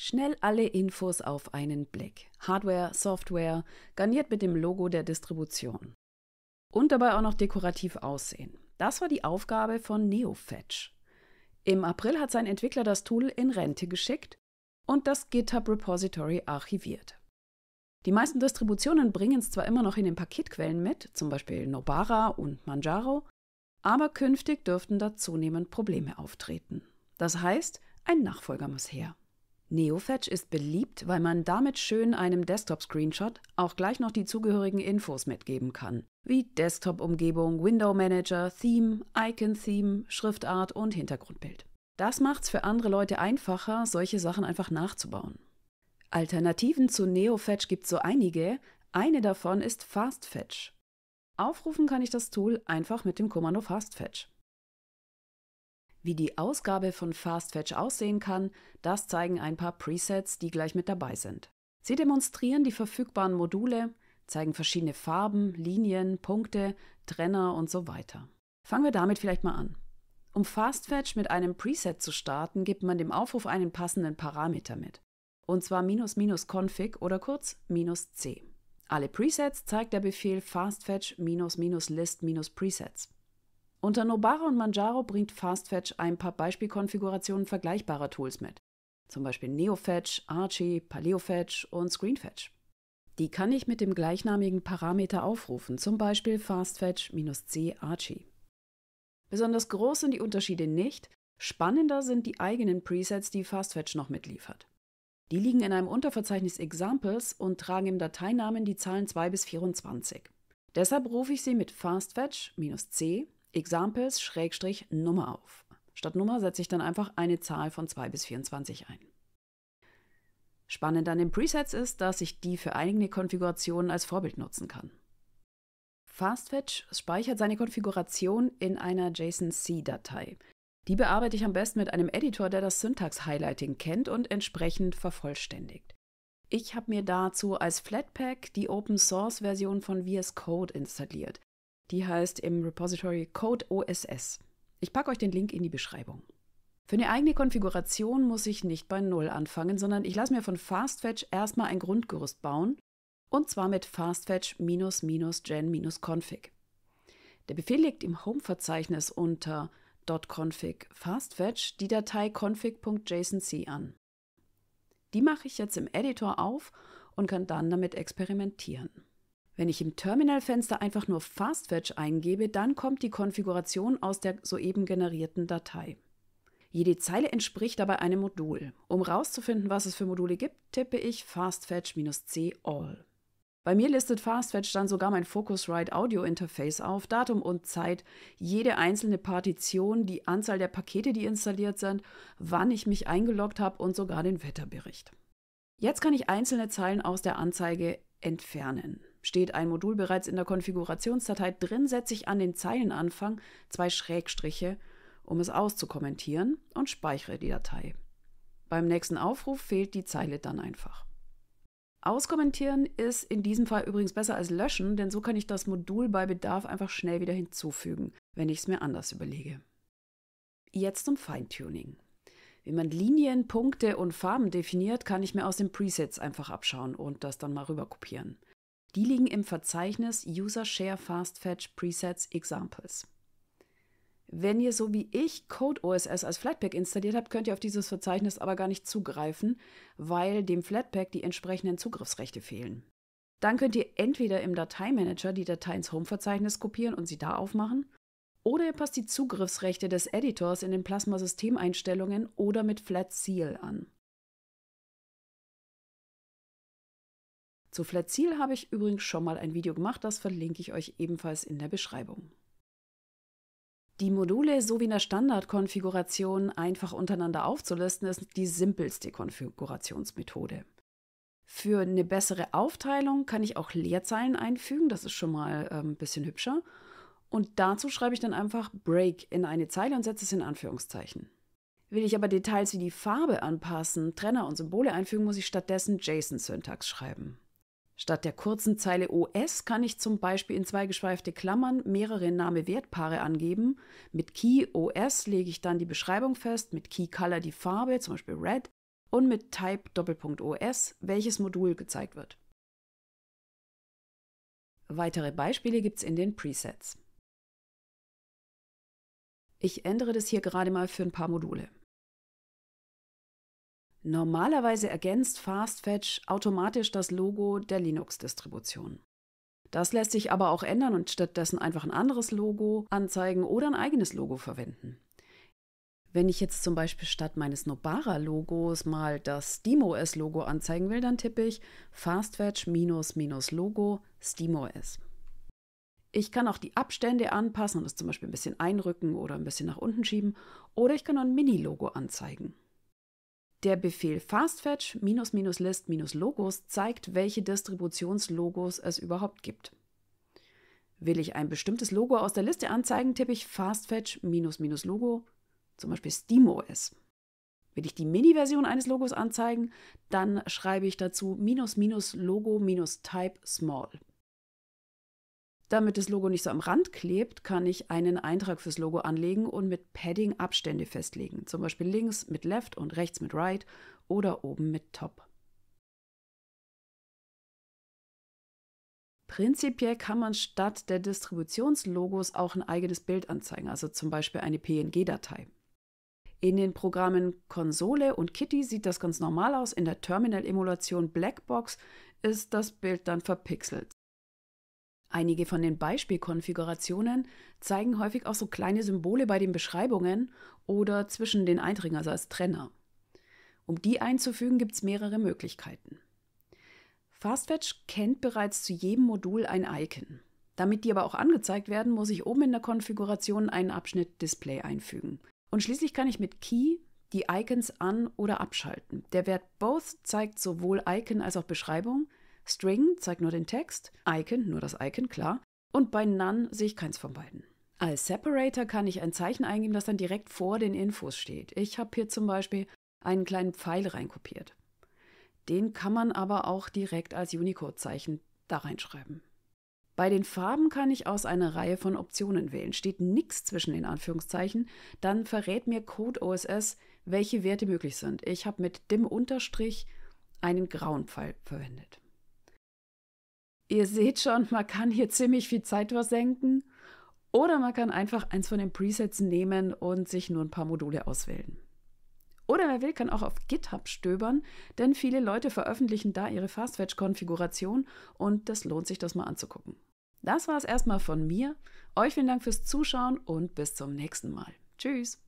Schnell alle Infos auf einen Blick. Hardware, Software, garniert mit dem Logo der Distribution. Und dabei auch noch dekorativ aussehen. Das war die Aufgabe von NeoFetch. Im April hat sein Entwickler das Tool in Rente geschickt und das GitHub-Repository archiviert. Die meisten Distributionen bringen es zwar immer noch in den Paketquellen mit, zum Beispiel Nobara und Manjaro, aber künftig dürften da zunehmend Probleme auftreten. Das heißt, ein Nachfolger muss her. NeoFetch ist beliebt, weil man damit schön einem Desktop-Screenshot auch gleich noch die zugehörigen Infos mitgeben kann, wie Desktop-Umgebung, Window Manager, Theme, Icon-Theme, Schriftart und Hintergrundbild. Das macht's für andere Leute einfacher, solche Sachen einfach nachzubauen. Alternativen zu NeoFetch gibt's so einige, eine davon ist FastFetch. Aufrufen kann ich das Tool einfach mit dem Kommando FastFetch. Wie die Ausgabe von FastFetch aussehen kann, das zeigen ein paar Presets, die gleich mit dabei sind. Sie demonstrieren die verfügbaren Module, zeigen verschiedene Farben, Linien, Punkte, Trenner und so weiter. Fangen wir damit vielleicht mal an. Um FastFetch mit einem Preset zu starten, gibt man dem Aufruf einen passenden Parameter mit. Und zwar "-config" oder kurz "-c". Alle Presets zeigt der Befehl fastfetch-list-presets. Unter Nobara und Manjaro bringt FastFetch ein paar Beispielkonfigurationen vergleichbarer Tools mit, zum Beispiel NeoFetch, Archie, PaleoFetch und ScreenFetch. Die kann ich mit dem gleichnamigen Parameter aufrufen, zum Beispiel FastFetch-C Archie. Besonders groß sind die Unterschiede nicht, spannender sind die eigenen Presets, die FastFetch noch mitliefert. Die liegen in einem Unterverzeichnis Examples und tragen im Dateinamen die Zahlen 2 bis 24. Deshalb rufe ich sie mit FastFetch-C Examples Schrägstrich Nummer auf. Statt Nummer setze ich dann einfach eine Zahl von 2 bis 24 ein. Spannend an den Presets ist, dass ich die für eigene Konfigurationen als Vorbild nutzen kann. FastFetch speichert seine Konfiguration in einer JSON-C-Datei. Die bearbeite ich am besten mit einem Editor, der das Syntax-Highlighting kennt und entsprechend vervollständigt. Ich habe mir dazu als Flatpak die Open-Source-Version von VS Code installiert. Die heißt im Repository Code OSS. Ich packe euch den Link in die Beschreibung. Für eine eigene Konfiguration muss ich nicht bei Null anfangen, sondern ich lasse mir von FastFetch erstmal ein Grundgerüst bauen, und zwar mit fastfetch-gen-config. Der Befehl liegt im Home-Verzeichnis unter .config fastfetch die Datei config.jsonc an. Die mache ich jetzt im Editor auf und kann dann damit experimentieren. Wenn ich im Terminalfenster einfach nur FastFetch eingebe, dann kommt die Konfiguration aus der soeben generierten Datei. Jede Zeile entspricht dabei einem Modul. Um herauszufinden, was es für Module gibt, tippe ich FastFetch-C All. Bei mir listet FastFetch dann sogar mein Focusrite Audio Interface auf, Datum und Zeit, jede einzelne Partition, die Anzahl der Pakete, die installiert sind, wann ich mich eingeloggt habe und sogar den Wetterbericht. Jetzt kann ich einzelne Zeilen aus der Anzeige entfernen. Steht ein Modul bereits in der Konfigurationsdatei drin, setze ich an den Zeilenanfang zwei Schrägstriche, um es auszukommentieren und speichere die Datei. Beim nächsten Aufruf fehlt die Zeile dann einfach. Auskommentieren ist in diesem Fall übrigens besser als löschen, denn so kann ich das Modul bei Bedarf einfach schnell wieder hinzufügen, wenn ich es mir anders überlege. Jetzt zum Feintuning. Wie man Linien, Punkte und Farben definiert, kann ich mir aus den Presets einfach abschauen und das dann mal rüber kopieren. Die liegen im Verzeichnis User Share Fast Fetch Presets Examples. Wenn ihr so wie ich Code OSS als Flatpak installiert habt, könnt ihr auf dieses Verzeichnis aber gar nicht zugreifen, weil dem Flatpak die entsprechenden Zugriffsrechte fehlen. Dann könnt ihr entweder im Dateimanager die Datei ins Home-Verzeichnis kopieren und sie da aufmachen, oder ihr passt die Zugriffsrechte des Editors in den Plasma-Systemeinstellungen oder mit Flat Seal an. Zu Flexil habe ich übrigens schon mal ein Video gemacht, das verlinke ich euch ebenfalls in der Beschreibung. Die Module so wie in der Standardkonfiguration einfach untereinander aufzulisten, ist die simpelste Konfigurationsmethode. Für eine bessere Aufteilung kann ich auch Leerzeilen einfügen, das ist schon mal ein ähm, bisschen hübscher. Und dazu schreibe ich dann einfach Break in eine Zeile und setze es in Anführungszeichen. Will ich aber Details wie die Farbe anpassen, Trenner und Symbole einfügen, muss ich stattdessen JSON-Syntax schreiben. Statt der kurzen Zeile OS kann ich zum Beispiel in zwei geschweifte Klammern mehrere Name-Wertpaare angeben. Mit Key OS lege ich dann die Beschreibung fest, mit Key Color die Farbe, zum Beispiel Red, und mit Type Doppelpunkt OS, welches Modul gezeigt wird. Weitere Beispiele gibt es in den Presets. Ich ändere das hier gerade mal für ein paar Module. Normalerweise ergänzt FastFetch automatisch das Logo der Linux-Distribution. Das lässt sich aber auch ändern und stattdessen einfach ein anderes Logo anzeigen oder ein eigenes Logo verwenden. Wenn ich jetzt zum Beispiel statt meines Nobara-Logos mal das SteamOS-Logo anzeigen will, dann tippe ich fastfetch-logo SteamOS. Ich kann auch die Abstände anpassen und es zum Beispiel ein bisschen einrücken oder ein bisschen nach unten schieben. Oder ich kann auch ein Mini-Logo anzeigen. Der Befehl fastfetch list logos zeigt, welche Distributionslogos es überhaupt gibt. Will ich ein bestimmtes Logo aus der Liste anzeigen, tippe ich fastfetch logo, zum Beispiel SteamOS. Will ich die Mini-Version eines Logos anzeigen, dann schreibe ich dazu minus logo type small. Damit das Logo nicht so am Rand klebt, kann ich einen Eintrag fürs Logo anlegen und mit Padding Abstände festlegen. Zum Beispiel links mit Left und rechts mit Right oder oben mit Top. Prinzipiell kann man statt der Distributionslogos auch ein eigenes Bild anzeigen, also zum Beispiel eine PNG-Datei. In den Programmen Konsole und Kitty sieht das ganz normal aus, in der Terminal-Emulation Blackbox ist das Bild dann verpixelt. Einige von den Beispielkonfigurationen zeigen häufig auch so kleine Symbole bei den Beschreibungen oder zwischen den Einträgen, also als Trenner. Um die einzufügen, gibt es mehrere Möglichkeiten. FastFetch kennt bereits zu jedem Modul ein Icon. Damit die aber auch angezeigt werden, muss ich oben in der Konfiguration einen Abschnitt Display einfügen. Und schließlich kann ich mit Key die Icons an- oder abschalten. Der Wert Both zeigt sowohl Icon als auch Beschreibung String zeigt nur den Text, Icon nur das Icon, klar. Und bei None sehe ich keins von beiden. Als Separator kann ich ein Zeichen eingeben, das dann direkt vor den Infos steht. Ich habe hier zum Beispiel einen kleinen Pfeil reinkopiert. Den kann man aber auch direkt als Unicode-Zeichen da reinschreiben. Bei den Farben kann ich aus einer Reihe von Optionen wählen. Steht nichts zwischen den Anführungszeichen, dann verrät mir Code OSS, welche Werte möglich sind. Ich habe mit dem Unterstrich einen grauen Pfeil verwendet. Ihr seht schon, man kann hier ziemlich viel Zeit versenken oder man kann einfach eins von den Presets nehmen und sich nur ein paar Module auswählen. Oder wer will, kann auch auf GitHub stöbern, denn viele Leute veröffentlichen da ihre Fastfetch-Konfiguration und das lohnt sich, das mal anzugucken. Das war es erstmal von mir. Euch vielen Dank fürs Zuschauen und bis zum nächsten Mal. Tschüss!